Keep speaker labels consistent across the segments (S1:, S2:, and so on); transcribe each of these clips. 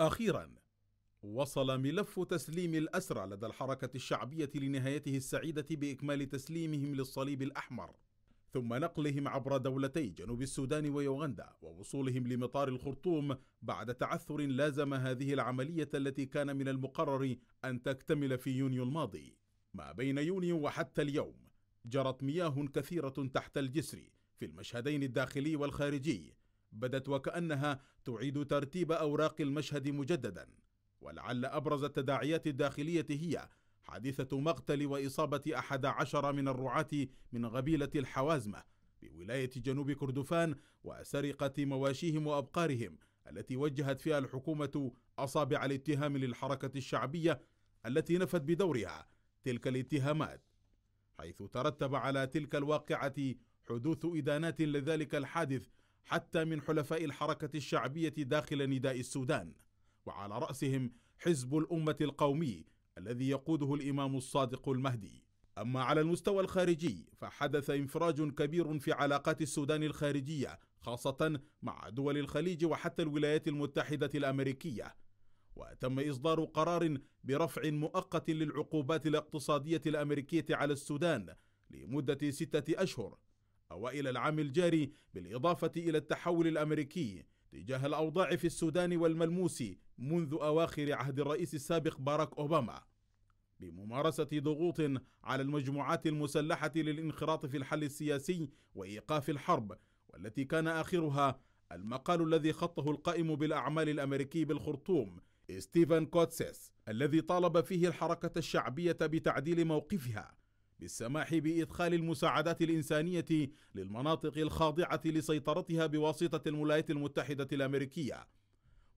S1: أخيرا وصل ملف تسليم الأسرى لدى الحركة الشعبية لنهايته السعيدة بإكمال تسليمهم للصليب الأحمر ثم نقلهم عبر دولتي جنوب السودان ويوغندا ووصولهم لمطار الخرطوم بعد تعثر لازم هذه العملية التي كان من المقرر أن تكتمل في يونيو الماضي ما بين يونيو وحتى اليوم جرت مياه كثيرة تحت الجسر في المشهدين الداخلي والخارجي بدت وكأنها تعيد ترتيب أوراق المشهد مجددا ولعل أبرز التداعيات الداخلية هي حادثة مقتل وإصابة أحد عشر من الرعاة من قبيلة الحوازمة بولاية جنوب كردفان وسرقة مواشيهم وأبقارهم التي وجهت فيها الحكومة أصابع الاتهام للحركة الشعبية التي نفت بدورها تلك الاتهامات حيث ترتب على تلك الواقعة حدوث إدانات لذلك الحادث حتى من حلفاء الحركة الشعبية داخل نداء السودان وعلى رأسهم حزب الأمة القومي الذي يقوده الإمام الصادق المهدي أما على المستوى الخارجي فحدث انفراج كبير في علاقات السودان الخارجية خاصة مع دول الخليج وحتى الولايات المتحدة الأمريكية وتم إصدار قرار برفع مؤقت للعقوبات الاقتصادية الأمريكية على السودان لمدة ستة أشهر أوائل العام الجاري بالإضافة إلى التحول الأمريكي تجاه الأوضاع في السودان والملموس منذ أواخر عهد الرئيس السابق باراك أوباما بممارسة ضغوط على المجموعات المسلحة للانخراط في الحل السياسي وإيقاف الحرب والتي كان آخرها المقال الذي خطه القائم بالأعمال الأمريكي بالخرطوم ستيفن كوتسيس الذي طالب فيه الحركة الشعبية بتعديل موقفها بالسماح بإدخال المساعدات الإنسانية للمناطق الخاضعة لسيطرتها بواسطة الولايات المتحدة الأمريكية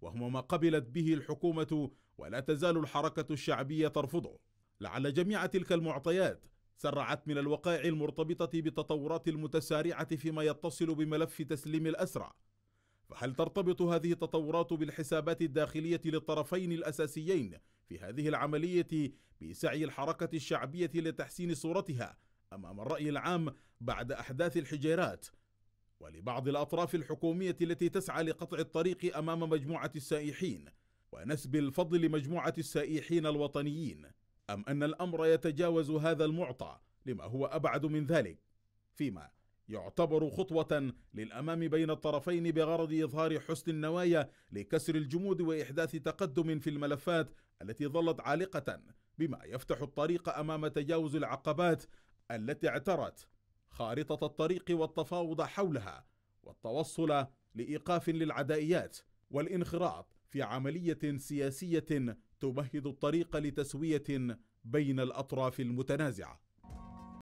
S1: وهو ما قبلت به الحكومة ولا تزال الحركة الشعبية ترفضه لعل جميع تلك المعطيات سرعت من الوقائع المرتبطة بالتطورات المتسارعة فيما يتصل بملف تسليم الأسرى فهل ترتبط هذه التطورات بالحسابات الداخلية للطرفين الأساسيين في هذه العملية بسعي الحركة الشعبية لتحسين صورتها أمام الرأي العام بعد أحداث الحجيرات ولبعض الأطراف الحكومية التي تسعى لقطع الطريق أمام مجموعة السائحين ونسب الفضل لمجموعة السائحين الوطنيين أم أن الأمر يتجاوز هذا المعطى لما هو أبعد من ذلك فيما يعتبر خطوة للأمام بين الطرفين بغرض إظهار حسن النوايا لكسر الجمود وإحداث تقدم في الملفات التي ظلت عالقة بما يفتح الطريق أمام تجاوز العقبات التي اعترت خارطة الطريق والتفاوض حولها والتوصل لإيقاف للعدائيات والانخراط في عملية سياسية تمهد الطريق لتسوية بين الأطراف المتنازعة